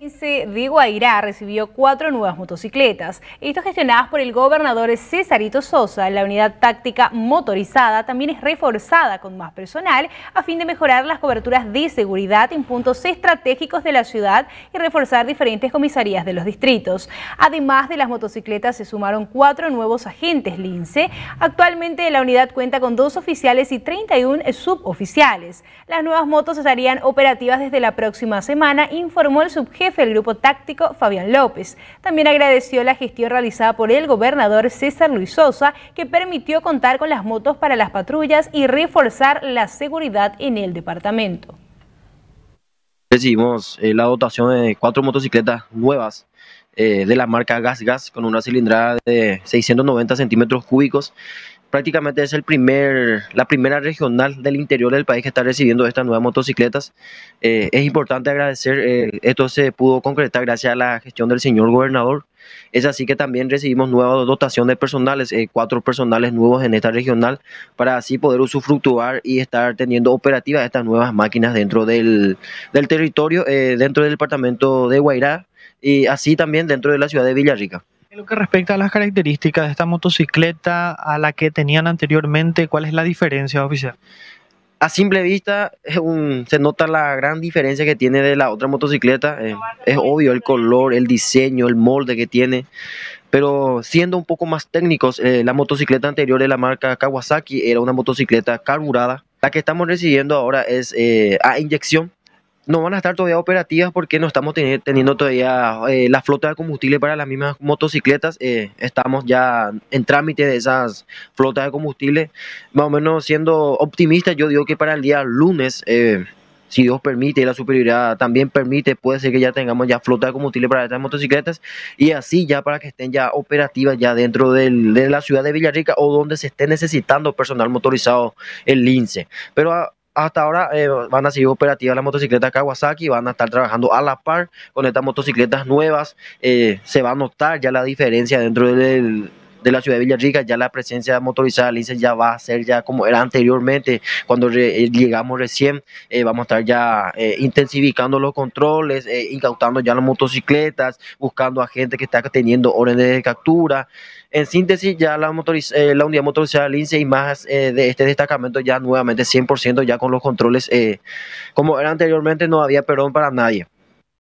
Lince de Guairá recibió cuatro nuevas motocicletas, Estas gestionadas por el gobernador Cesarito Sosa. La unidad táctica motorizada también es reforzada con más personal a fin de mejorar las coberturas de seguridad en puntos estratégicos de la ciudad y reforzar diferentes comisarías de los distritos. Además de las motocicletas se sumaron cuatro nuevos agentes lince. Actualmente la unidad cuenta con dos oficiales y 31 suboficiales. Las nuevas motos estarían operativas desde la próxima semana, informó el subjefe el grupo táctico, Fabián López. También agradeció la gestión realizada por el gobernador César Luis Sosa, que permitió contar con las motos para las patrullas y reforzar la seguridad en el departamento. Recibimos eh, la dotación de cuatro motocicletas nuevas eh, de la marca Gas Gas con una cilindrada de 690 centímetros cúbicos prácticamente es el primer, la primera regional del interior del país que está recibiendo estas nuevas motocicletas. Eh, es importante agradecer, eh, esto se pudo concretar gracias a la gestión del señor gobernador. Es así que también recibimos nueva dotación de personales, eh, cuatro personales nuevos en esta regional, para así poder usufructuar y estar teniendo operativas estas nuevas máquinas dentro del, del territorio, dentro del departamento de Guairá y así también dentro de la ciudad de Villarrica que respecta a las características de esta motocicleta a la que tenían anteriormente, ¿cuál es la diferencia oficial? A simple vista se nota la gran diferencia que tiene de la otra motocicleta. Eh, es obvio el color, el diseño, el molde que tiene. Pero siendo un poco más técnicos, eh, la motocicleta anterior de la marca Kawasaki era una motocicleta carburada. La que estamos recibiendo ahora es eh, a inyección, no van a estar todavía operativas porque no estamos teniendo todavía eh, la flota de combustible para las mismas motocicletas. Eh, estamos ya en trámite de esas flotas de combustible. Más o menos siendo optimista, yo digo que para el día lunes, eh, si Dios permite y la superioridad también permite, puede ser que ya tengamos ya flota de combustible para estas motocicletas y así ya para que estén ya operativas ya dentro de la ciudad de Villarrica o donde se esté necesitando personal motorizado el lince. Pero ah, hasta ahora eh, van a seguir operativas las motocicletas Kawasaki, van a estar trabajando a la par con estas motocicletas nuevas. Eh, se va a notar ya la diferencia dentro del, de la ciudad de Villarrica, ya la presencia motorizada Lince ya va a ser ya como era anteriormente, cuando eh, llegamos recién, eh, vamos a estar ya eh, intensificando los controles, incautando ya las motocicletas, buscando a gente que está teniendo órdenes de captura. En síntesis, ya la, la unidad motorizada Lince y más de este destacamento ya nuevamente 100% ya con los controles, como era anteriormente, no había perdón para nadie.